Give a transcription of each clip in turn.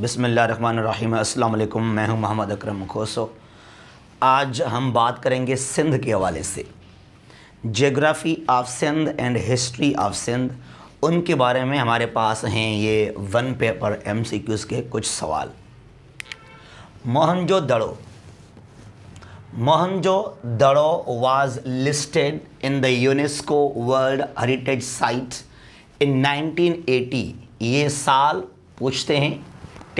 बिसमीम अल्लाम मैं हूं मोहम्मद अकरम खोसो आज हम बात करेंगे सिंध के हवाले से geography of Sindh and history of Sindh उनके बारे में हमारे पास हैं ये one paper M C Qs के कुछ सवाल Mohenjo Daro Mohenjo Daro was listed in the UNESCO world heritage site in 1980 ये साल पूछते हैं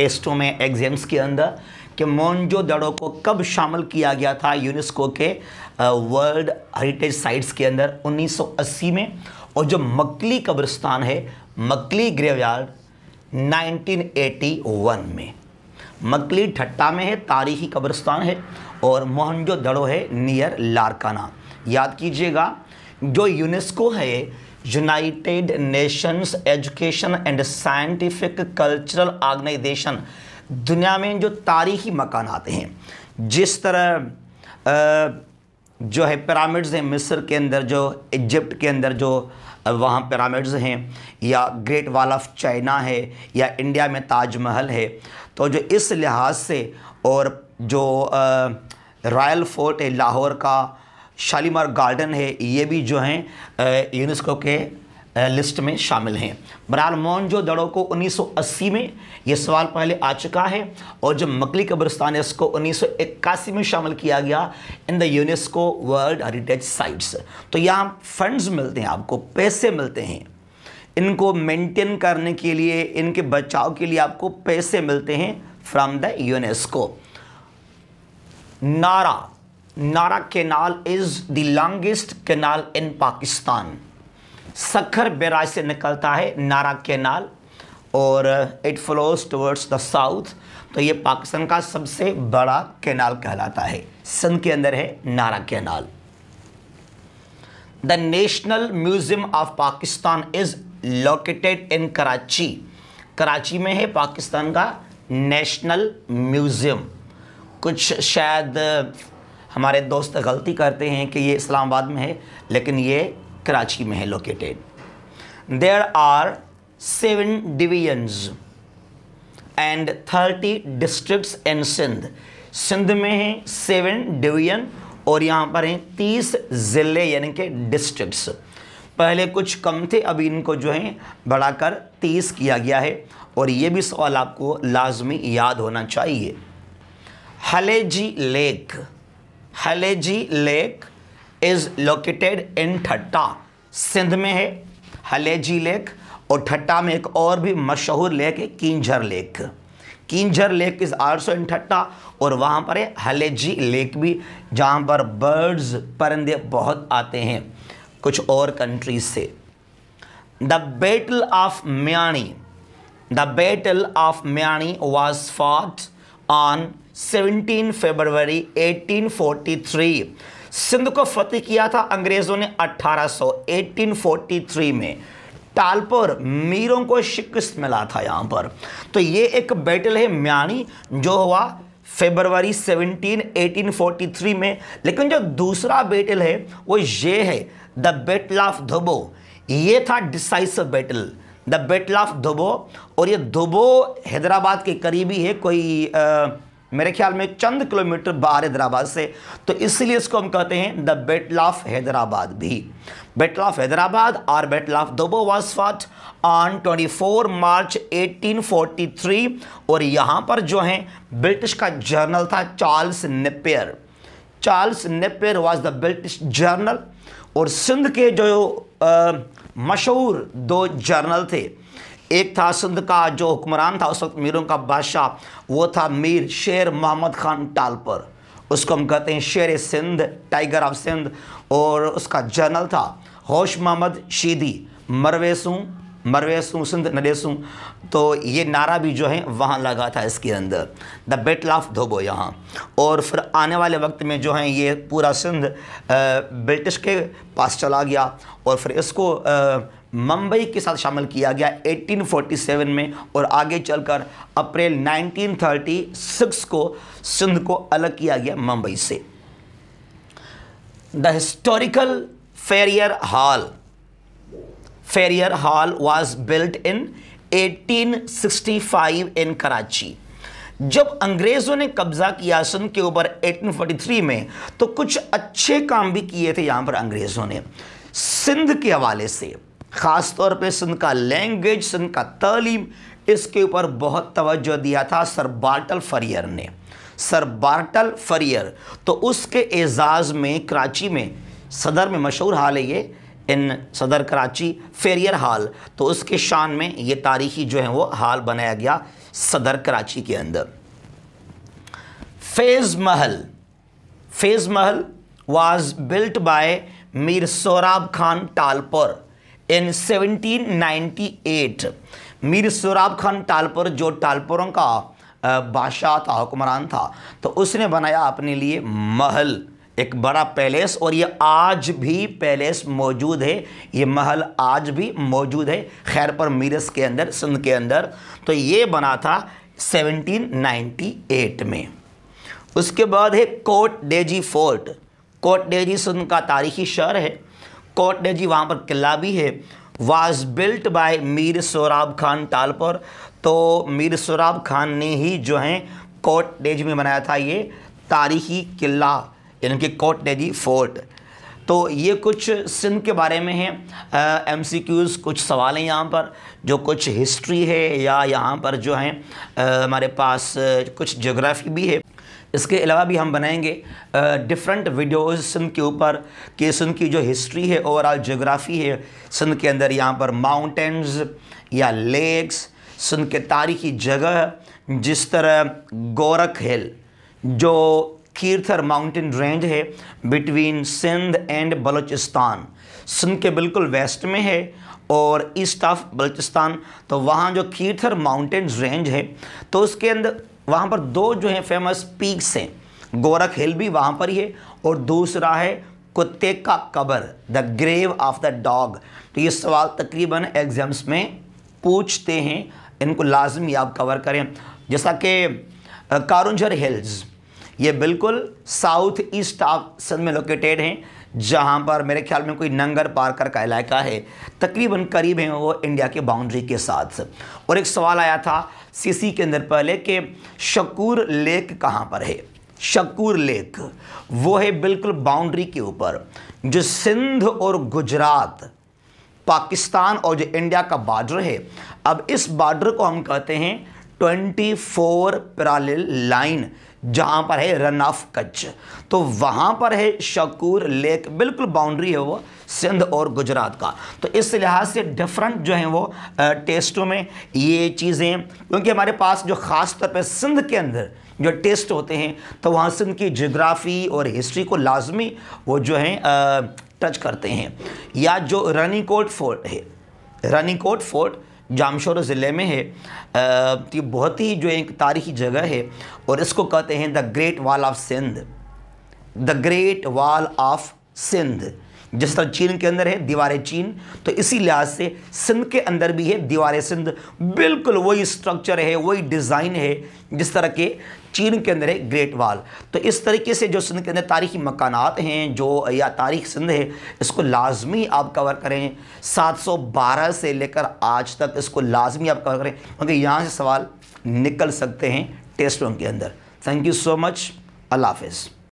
टेस्टों में एग्जाम्स के अंदर कि मोनजो दड़ों को कब शामिल किया गया था यूनेस्को के वर्ल्ड हेरिटेज साइट्स के अंदर 1980 में और जो मकली कब्रिस्तान है मकली ग्रेवयार्ड 1981 में मकली ठट्टा में है तारीखी कब्रिस्तान है और मोहनजो दड़ो है नियर लारकाना याद कीजिएगा जो यूनेस्को है United Nations education and scientific cultural organisation दुनिया में जो तारीखी मकान आते हैं जिस तरह जो है पिरामिड्स हैं मिस्र के अंदर जो इजिप्ट के अंदर जो वहाँ पिरामिड्स हैं या ग्रेट वाल ऑफ चाइना है या इंडिया में ताजमहल है तो जो इस लिहाज से और जो रॉयल फोर्ट है लाहौर का शालीमार गार्डन है ये भी जो हैं यूनेस्को के लिस्ट में शामिल हैं मोहन जो दड़ो को 1980 में ये सवाल पहले आ चुका है और जब मकली कब्रिस्तान है इसको 1981 में शामिल किया गया in the UNESCO world heritage sites तो यहाँ फंड्स मिलते हैं आपको पैसे मिलते हैं इनको मेंटेन करने के लिए इनके बचाव के लिए आपको पैसे मिलते हैं from the UNESCO Nara Nara canal is the longest canal in Pakistan Sukkur barrage से निकलता है नारा कैनाल और it flows towards the south तो ये पाकिस्तान का सबसे बड़ा कैनाल कहलाता है सिंध के अंदर है Nara canal the national museum of Pakistan is located in Karachi Karachi में है पाकिस्तान का नेशनल म्यूज़ियम कुछ शायद हमारे दोस्त गलती करते हैं कि ये इस्लामाबाद में है लेकिन ये कराची में है located there are seven divisions and thirty districts in Sindh Sindh में हैं सेवन डिवीजन और यहाँ पर हैं तीस ज़िले यानी कि डिस्ट्रिक्ट्स पहले कुछ कम थे अभी इनको जो है बढ़ाकर तीस किया गया है और ये भी सवाल आपको लाजमी याद होना चाहिए Haleji lake Haleji lake is located in Thatta Sindh में है हलेजी लेक और ठट्टा में एक और भी मशहूर लेक है Keenjhar lake Keenjhar lake is also in Thatta और वहाँ पर है हलेजी लेक भी जहाँ पर बर्ड्स परिंदे बहुत आते हैं कुछ और कंट्रीज से the battle of Miani the battle of Miani was fought on 17 February 1843 Sindh को फतेह किया था अंग्रेज़ों ने 1800 1843 में टालपुर मीरों को शिकस्त मिला था यहाँ पर तो ये एक बैटल है म्यानी जो हुआ फेबरवरी 17, 1843 में लेकिन जो दूसरा बैटल है वो ये है द बैटल ऑफ धोबो ये था decisive battle the battle of Dubbo और ये धोबो हैदराबाद के करीबी है कोई आ, मेरे ख्याल में चंद किलोमीटर बाहर हैदराबाद से तो इसलिए इसको हम कहते हैं द बेटल ऑफ हैदराबाद भी बेटल ऑफ हैदराबाद और battle of Dubbo was fought on 24 March 1843 और यहाँ पर जो है ब्रिटिश का जर्नल था Charles Napier Charles Napier was the British general और सिंध के जो आ, मशहूर दो जर्नल थे एक था सिंध का जो हुक्मरान था उस वक्त मीरों का बादशाह वो था मीर शेर मोहम्मद खान टालपर उसको हम कहते हैं शेर सिंध टाइगर ऑफ सिंध और उसका जर्नल था होश मोहम्मद शीदी मरवेसू मरवेसूँ सिंध नडेसू तो ये नारा भी जो है वहाँ लगा था इसके अंदर द बेटल ऑफ धोबो यहाँ और फिर आने वाले वक्त में जो है ये पूरा सिंध ब्रिटिश के पास चला गया और फिर इसको मुंबई के साथ शामिल किया गया 1847 में और आगे चलकर अप्रैल 1936 को सिंध को अलग किया गया मुंबई से the historical Frere hall Frere hall was built in 1865 in Karachi जब अंग्रेज़ों ने कब्ज़ा किया सिंध के ऊपर 1843 में तो कुछ अच्छे काम भी किए थे यहाँ पर अंग्रेज़ों ने सिंध के हवाले से ख़ास तौर पे सिंध का लैंग्वेज सिंध का तालीम इसके ऊपर बहुत तवज्जो दिया था सर बार्टल फरियर ने सर बार्टल फरियर तो उसके एजाज़ में कराची में सदर में मशहूर हाल है ये इन सदर कराची फेरियर हाल तो उसके शान में ये तारीखी जो है वो हाल बनाया गया सदर कराची के अंदर phase Mahal Faiz Mahal was built by Mir Sohrab Khan Talpur in 1798 Mir Sohrab Khan Talpur जो टालपुरों का बादशाह था हुक्मरान था तो उसने बनाया अपने लिए महल एक बड़ा पैलेस और ये आज भी पैलेस मौजूद है ये महल आज भी मौजूद है खैर पर मीरस के अंदर सिंध के अंदर तो ये बना था 1798 में उसके बाद है कोट डेजी फोर्ट कोट डेजी सिंध का तारीखी शहर है कोट डेजी वहाँ पर किला भी है was built by Mir Sohrab Khan Talpur तो मीर सोराब खान ने ही जो है कोट डेजी में बनाया था ये तारीखी किला यानी कि कोट ने दी फोर्ट तो ये कुछ सिंध के बारे में हैं एम सी क्यूज़ कुछ सवाल हैं यहाँ पर जो कुछ हिस्ट्री है या यहाँ पर जो हैं हमारे पास कुछ जोग्राफ़ी भी है इसके अलावा भी हम बनाएंगे डिफरेंट वीडियोस सिंध के ऊपर कि सिंध की जो हिस्ट्री है ओवरऑल जोग्राफ़ी है सिंध के अंदर यहाँ पर माउंटेंस या लेक्स सिंध के तारीखी जगह जिस तरह गोरख हिल जो कीर्थर माउंटेन रेंज है बिटवीन सिंध एंड बलूचिस्तान सिंध के बिल्कुल वेस्ट में है और ईस्ट ऑफ बलूचिस्तान तो वहाँ जो कीर्थर माउंटेन रेंज है तो उसके अंदर वहाँ पर दो जो हैं फेमस पीक्स हैं गोरख हिल भी वहाँ पर ही है और दूसरा है कुत्ते का कबर the grave of the dog तो ये सवाल तकरीबन एग्ज़ाम्स में पूछते हैं इनको लाजमी आप कवर करें जैसा कि कारुंझर हिल्स ये बिल्कुल साउथ ईस्ट सिंध में लोकेटेड हैं जहाँ पर मेरे ख्याल में कोई नंगर पार्कर का इलाका है तकरीबन करीब हैं वो इंडिया के बाउंड्री के साथ और एक सवाल आया था सीसी के अंदर पहले कि शकूर लेक कहाँ पर है शकूर लेक वो है बिल्कुल बाउंड्री के ऊपर जो सिंध और गुजरात पाकिस्तान और जो इंडिया का बॉर्डर है अब इस बॉर्डर को हम कहते हैं 24 फोर लाइन जहाँ पर है रन ऑफ कच्छ तो वहाँ पर है शकूर लेक बिल्कुल बाउंड्री है वो सिंध और गुजरात का तो इस लिहाज से डिफरेंट जो है वो टेस्टों में ये चीज़ें क्योंकि हमारे पास जो ख़ास तौर पर सिंध के अंदर जो टेस्ट होते हैं तो वहाँ सिंध की जोग्राफ़ी और हिस्ट्री को लाजमी वो जो है टच करते हैं या जो कोट फोर्ट है कोट फोर्ट जामशोर ज़िले में है तो ये बहुत ही जो एक तारीखी जगह है और इसको कहते हैं the great wall of Sindh the great wall of Sindh जिस तरह चीन के अंदर है दीवार चीन तो इसी लिहाज से सिंध के अंदर भी है दीवार सिंध बिल्कुल वही स्ट्रक्चर है वही डिज़ाइन है जिस तरह के चीन के अंदर है ग्रेट वाल तो इस तरीके से जो सिंध के अंदर तारीखी मकानात हैं जो या तारीख सिंध है इसको लाजमी आप कवर करें 712 से लेकर आज तक इसको लाजमी आप कवर करें क्योंकि यहाँ से सवाल निकल सकते हैं टेस्टों के अंदर thank you so much Allah हाफिज़